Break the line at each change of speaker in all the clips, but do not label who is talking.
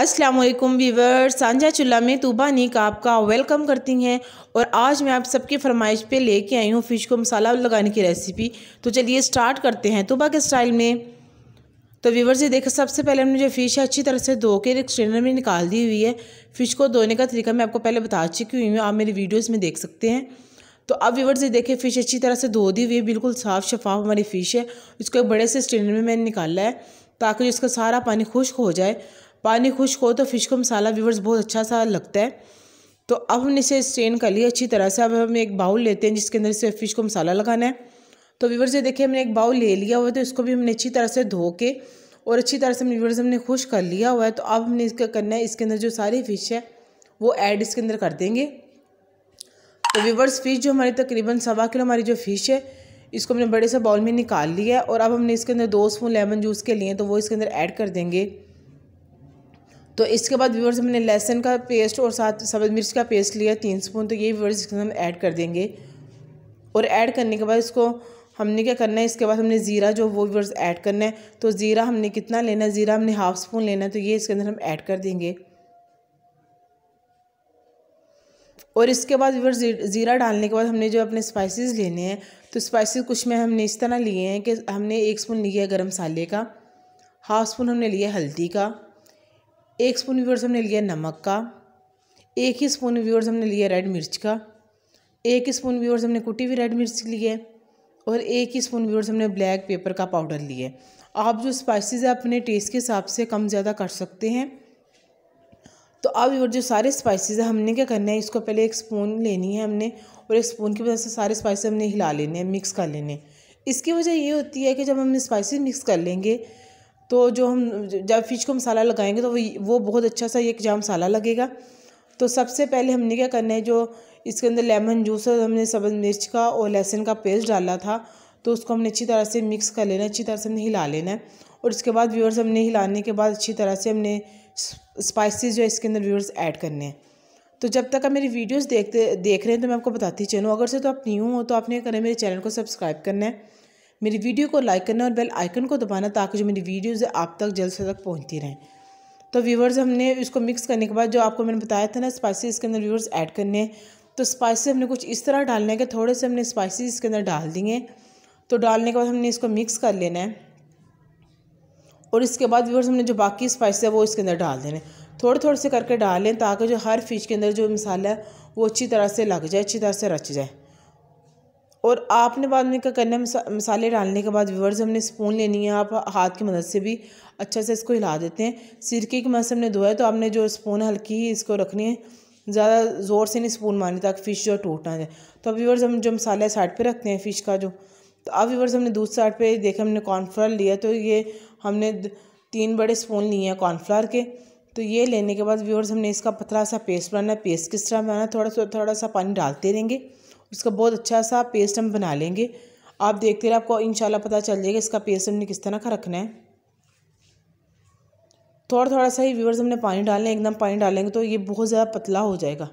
Aslam Weaver सांझा चुल्ला में तूबा नीक आपका वेलकम करती हैं और आज मैं आप सबकी फरमाइश पे लेके आई हूँ फ़िश को मसाला लगाने की रेसिपी तो चलिए स्टार्ट करते हैं तूबा के स्टाइल में तो वीवर से देखें सबसे पहले हमने जो फ़िश है अच्छी तरह से धो के स्ट्रेनर में निकाल दी हुई है फ़िश को धोने का तरीका मैं आपको पहले बता चुकी हुई हूँ आप मेरी वीडियोज़ में देख सकते हैं तो अब वीवर से देखें फ़िश अच्छी तरह से धो दी हुई है बिल्कुल साफ़ शफाफ हमारी फ़िश है इसको एक बड़े से स्ट्रेनर में मैंने निकाला है ताकि इसका सारा पानी खुश्क हो जाए पानी खुश्क हो तो फ़िश को मसाला व्यूवर्स बहुत अच्छा सा लगता है तो अब हमने इसे स्ट्रेन कर लिया अच्छी तरह से अब हम एक बाउल लेते हैं जिसके अंदर से फ़िश को मसाला लगाना है तो व्यूवर्स ये देखिए हमने एक बाउल ले लिया हुआ है तो इसको भी हमने अच्छी तरह से धो के और अच्छी तरह से व्यूवर्स हमने खुश कर लिया हुआ है तो अब हमने इसका करना है इसके अंदर जो सारी फ़िश है वो ऐड इसके अंदर कर देंगे तो व्यूवर्स फ़िश जो हमारी तकरीबन सवा किलो हमारी जो फ़िश है इसको हमने बड़े से बाउल में निकाल लिया है और अब हमने इसके अंदर दो स्पून लेमन जूस के लिए तो वो इसके अंदर ऐड कर देंगे तो इसके बाद व्यूवर्स हमने लहसुन का पेस्ट और साथ सब्ज मिर्च का पेस्ट लिया तीन स्पून तो ये व्यूवर्स इसके हम ऐड कर देंगे और ऐड करने के बाद इसको हमने क्या करना है इसके बाद हमने ज़ीरा जो वो व्यूवर्स ऐड करना है तो ज़ीरा हमने कितना लेना है ज़ीरा हमने हाफ स्पून लेना है तो ये इसके अंदर हम ऐड कर देंगे और इसके बाद व्यूवर ज़ीरा डालने के बाद हमने जो अपने स्पाइसेस लेने हैं तो स्पाइसेस कुछ में हमने इस तरह लिए हैं कि हमने एक स्पून लिया है गर्म मसाले का हाफ स्पून हमने लिया है हल्दी का एक स्पून व्यूअर्स हमने लिया नमक का एक ही स्पून व्यूअर्स हमने लिया रेड मिर्च का एक स्पून व्यूअर्स हमने कुटी हुई रेड मिर्च ली है और एक ही स्पून व्यूअर्स हमने ब्लैक पेपर का पाउडर लिया है आप जो स्पाइसेस अपने टेस्ट के हिसाब से कम ज़्यादा कर सकते हैं तो अब और जो सारे स्पाइसेस है हमने क्या करना है इसको पहले एक स्पून लेनी है हमने और एक स्पून की वजह से सारे स्पाइसेस हमने हिला लेने हैं मिक्स कर लेने इसकी वजह ये होती है कि जब हम स्पाइसेस मिक्स कर लेंगे तो जो हम जब फ़िश को मसाला लगाएंगे तो वो वो बहुत अच्छा सा ये जहाँ मसाला लगेगा तो सबसे पहले हमने क्या करना है जो इसके अंदर लेमन जूस और हमने सब्ज़ मिर्च का और लहसुन का पेस्ट डाला था तो उसको हमने अच्छी तरह से मिक्स कर लेना अच्छी तरह से हमने हिला लेना है और इसके बाद व्यूअर्स हमने हिलाने के बाद अच्छी तरह से हमने स्पाइसेस जो है इसके अंदर व्यूअर्स ऐड करने हैं तो जब तक आप मेरी वीडियोस देखते देख रहे हैं तो मैं आपको बताती चलूँ अगर से तो आप न्यू हो तो आपने करें मेरे चैनल को सब्सक्राइब करना है मेरी वीडियो को लाइक करना और बेल आइकन को दबाना ताकि जो मेरी वीडियोज़ आप तक जल्द से तक पहुँचती रहें तो व्यूवर्स हमने इसको मिक्स करने के बाद जो आपको मैंने बताया था ना स्पाइसी इसके अंदर व्यूवर्स ऐड करने हैं तो स्पाइसी हमने कुछ इस तरह डालने के थोड़े से हमने स्पाइसी इसके अंदर डाल दिए तो डालने के बाद हमने इसको मिक्स कर लेना है और इसके बाद व्यूवर्स हमने जो बाकी स्पाइस है वो इसके अंदर डाल देने थोड़े थोड़े से करके डालें ताकि जो हर फिश के अंदर जो मसाला है वो अच्छी तरह से लग जाए अच्छी तरह से रच जाए और आपने बाद में क्या करना है मसाले डालने के बाद व्यूवर्स हमने स्पून लेनी है आप हाथ की मदद से भी अच्छा से इसको हिला देते हैं सिरके की मदद से हमने धोया तो आपने जो स्पून हल्की ही इसको रखनी है ज़्यादा ज़ोर से नहीं स्पून मारनी ताकि फ़िश जो टूट ना जाए तो अब व्यूवर्स हम जो मसाला साइड पर रखते हैं फ़िश का जो तो अब व्यूवर्स हमने दूसरी साइड पर देखा हमने कॉर्नफ्लावर लिया तो ये हमने तीन बड़े स्पून लिए हैं कॉर्नफ्लावर के तो ये लेने के बाद व्यूवर्स हमने इसका पतला सा पेस्ट बनाना है पेस्ट किस तरह बनाना थोड़ा सा थोड़ा सा पानी डालते रहेंगे इसका बहुत अच्छा सा पेस्ट हम बना लेंगे आप देखते रहे आपको इंशाल्लाह पता चल जाएगा इसका पेस्ट हमने किस तरह का रखना है थोड़ा थोड़ा सा ही व्यूवर्स हमने पानी डालना है एकदम पानी डालेंगे तो ये बहुत ज़्यादा पतला हो जाएगा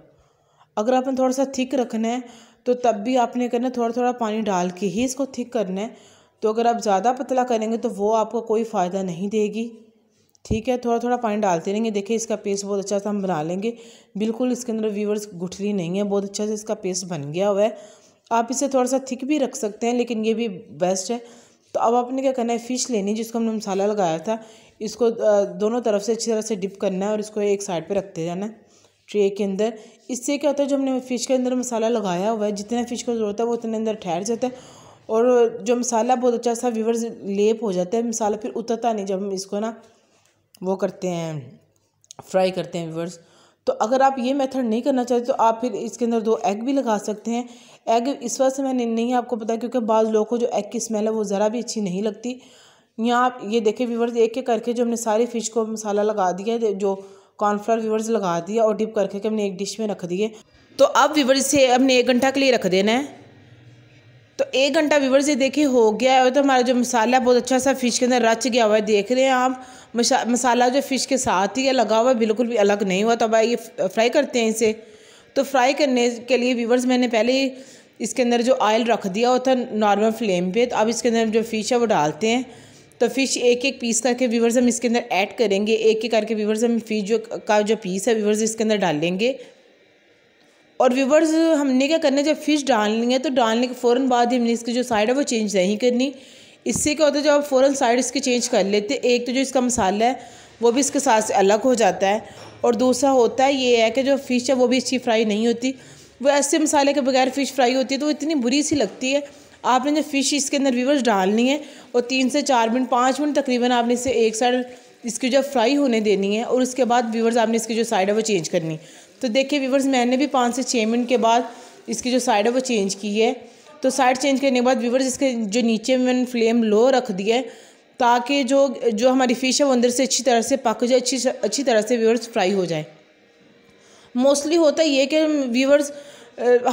अगर आपने थोड़ा सा थिक रखना है तो तब भी आपने करना थोड़ा थोड़ा पानी डाल के ही इसको थिक करना है तो अगर आप ज़्यादा पतला करेंगे तो वो आपको कोई फ़ायदा नहीं देगी ठीक है थोड़ा थोड़ा पानी डालते रहेंगे देखिए इसका पेस्ट बहुत अच्छा सा हम बना लेंगे बिल्कुल इसके अंदर व्यूवर्स गुठली नहीं है बहुत अच्छा से इसका पेस्ट बन गया हुआ है आप इसे थोड़ा सा थिक भी रख सकते हैं लेकिन ये भी बेस्ट है तो अब आपने क्या करना है फ़िश लेनी जिसको हमने मसाला लगाया था इसको दोनों तरफ से अच्छी तरह से डिप करना है और इसको एक साइड पर रखते जाना है ट्रे के अंदर इससे क्या होता है जो हमने फ़िश के अंदर मसाला लगाया हुआ है जितना फ़िश को ज़रूरत है वो उतने अंदर ठहर जाता है और जो मसाला बहुत अच्छा सा व्यूवर्स लेप हो जाता है मसाला फिर उतरता नहीं जब हम इसको ना वो करते हैं फ्राई करते हैं व्यूवर्स तो अगर आप ये मेथड नहीं करना चाहते तो आप फिर इसके अंदर दो एग भी लगा सकते हैं एग इस वजह से मैंने नहीं आपको पता क्योंकि बाद लोगों को जो एग की स्मेल है वो ज़रा भी अच्छी नहीं लगती यहाँ आप ये देखें व्यूवर्स एक एक करके जो हमने सारी फ़िश को मसाला लगा दिया जो कॉर्नफ्लावर व्यूवर्स लगा दिया और डिप करके हमने एक डिश में रख दिए तो अब व्यूवर्स इसे हमने एक घंटा के लिए रख देना है तो एक घंटा व्यूवर से देखिए हो गया है तो हमारा जो मसाला बहुत अच्छा सा फ़िश के अंदर रच गया हुआ है देख रहे हैं आप मसाला जो फ़िश के साथ ही है लगा हुआ है बिल्कुल भी अलग नहीं हुआ तो अब ये फ्राई करते हैं इसे तो फ्राई करने के लिए व्यूवर्स मैंने पहले ही इसके अंदर जो ऑयल रख दिया होता है नॉर्मल फ्लेम पे तो अब इसके अंदर जो फ़िश है वो डालते हैं तो फ़िश एक एक पीस करके व्यूवर्स हम इसके अंदर ऐड करेंगे एक एक करके व्यूवर्स हम फ़िश जो का जो पीस है व्यूवर्स इसके अंदर डालेंगे और व्यूवर्स हमने क्या करना है जब फ़िश डालनी है तो डालने के फ़ौर बाद हमने इसकी जो साइड है वो चेंज नहीं करनी इससे क्या होता है जब आप फ़ौर साइड इसकी चेंज कर लेते एक तो जो इसका मसाला है वो भी इसके साथ से अलग हो जाता है और दूसरा होता है ये है कि जो फ़िश है वो भी अच्छी फ्राई नहीं होती वो ऐसे मसाले के बगैर फ़िश फ्राई होती है तो वो इतनी बुरी सी लगती है आपने जब फ़िश इसके अंदर व्यूवर्स डालनी है और तीन से चार मिनट पाँच मिनट तकरीबन आपने इसे एक साइड इसकी जो फ्राई होने देनी है और उसके बाद व्यूवर्स आपने इसकी जो साइड है वो चेंज करनी तो देखिए व्यूवर्स मैंने भी पाँच से छः मिनट के बाद इसकी जो साइड है वो चेंज की है तो साइड चेंज करने के बाद व्यूवर्स इसके जो नीचे मैंने फ्लेम लो रख दिया है ताकि जो जो हमारी फ़िश है वो अंदर से अच्छी तरह से पक जाए अच्छी अच्छी तरह से व्यूवर्स फ्राई हो जाए मोस्टली होता ये कि व्यूवर्स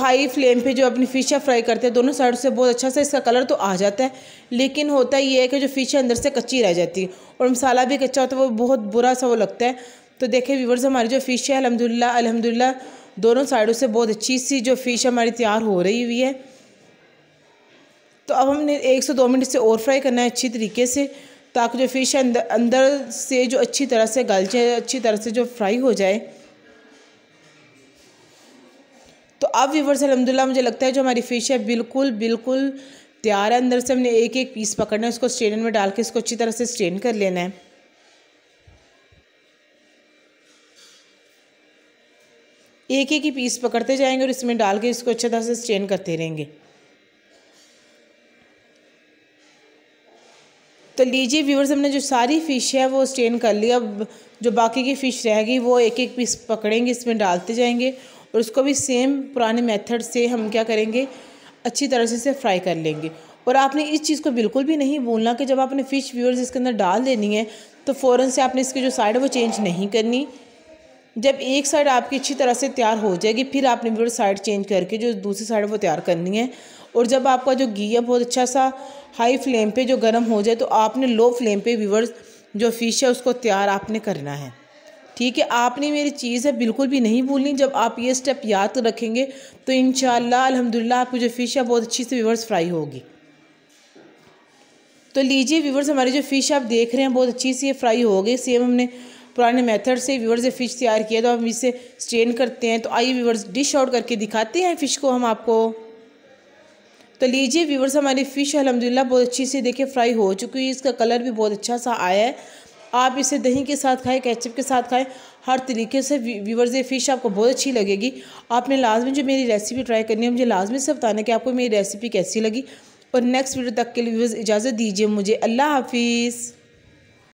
हाई फ्लेम पे जो अपनी फ़िश है फ्राई करते हैं दोनों साइड से बहुत अच्छा सा इसका कलर तो आ जाता है लेकिन होता ये है कि जो फ़िश है अंदर से कच्ची रह जाती है और मसाला भी कच्चा होता है वो बहुत बुरा सा वो लगता है तो देखे व्यूवर्स हमारी जो फ़िश है अलहमदिल्ला अलहमदिल्ला दोनों साइडों से बहुत अच्छी सी जो फ़िश हमारी तैयार हो रही हुई है तो अब हमने एक से दो मिनट से और फ्राई करना है अच्छी तरीके से ताकि जो फ़िश है अंदर, अंदर से जो अच्छी तरह से गल जाए अच्छी तरह से जो फ्राई हो जाए तो अब व्यूवर्स अलहमदिल्ला मुझे लगता है जो हमारी फ़िश है बिल्कुल बिल्कुल तैयार है अंदर से हमने एक एक पीस पकड़ना है उसको स्ट्रेनर में डाल के इसको अच्छी तरह से स्ट्रेन कर लेना है एक एक ही पीस पकड़ते जाएंगे और इसमें डाल के इसको अच्छे तरह से स्ट्रेन करते रहेंगे तो लीजिए व्यूअर्स हमने जो सारी फ़िश है वो स्टेन कर लिया अब जो बाकी की फ़िश रहेगी वो एक एक पीस पकड़ेंगे इसमें डालते जाएंगे और उसको भी सेम पुराने मेथड से हम क्या करेंगे अच्छी तरह से इसे फ्राई कर लेंगे और आपने इस चीज़ को बिल्कुल भी नहीं भूलना कि जब आपने फ़िश व्यूअर्स इसके अंदर डाल देनी है तो फ़ौरन से आपने इसकी जो साइड है वो चेंज नहीं करनी जब एक साइड आपकी अच्छी तरह से तैयार हो जाएगी फिर आपने बिल्कुल साइड चेंज करके जो दूसरी साइड वो तैयार करनी है और जब आपका जो घी है बहुत अच्छा सा हाई फ्लेम पे जो गर्म हो जाए तो आपने लो फ्लेम पे व्यूवर्स जो फ़िश है उसको तैयार आपने करना है ठीक है आपने मेरी चीज़ है बिल्कुल भी नहीं भूलनी जब आप ये स्टेप याद रखेंगे तो इन अल्हम्दुलिल्लाह आपकी जो फ़िश है बहुत अच्छी से व्यूवर्स फ्राई होगी तो लीजिए व्यूवर्स हमारी जो फ़िश आप देख रहे हैं बहुत अच्छी से फ्राई हो गई सेम हमने पुराने मेथड से व्यूवर्स ने फ़िश तैयार किया तो हम इसे स्ट्रेन करते हैं तो आइए व्यूवर्स डिश आउट करके दिखाते हैं फ़िश को हम आपको तो लीजिए व्यूवर्स हमारी फ़िश अलहमदिल्ला बहुत अच्छी से देखिए फ्राई हो चुकी है इसका कलर भी बहुत अच्छा सा आया है आप इसे दही के साथ खाएं कैचअप के साथ खाएं हर तरीके से व्यूवर्स ये फ़िश आपको बहुत अच्छी लगेगी आपने लाजमी जो मेरी रेसिपी ट्राई करनी है मुझे लाजमी से बताना कि आपको मेरी रेसिपी कैसी लगी और नेक्स्ट वीडियो तक के लिए व्यूवर्स इजाज़त दीजिए मुझे अल्लाह हाफिज़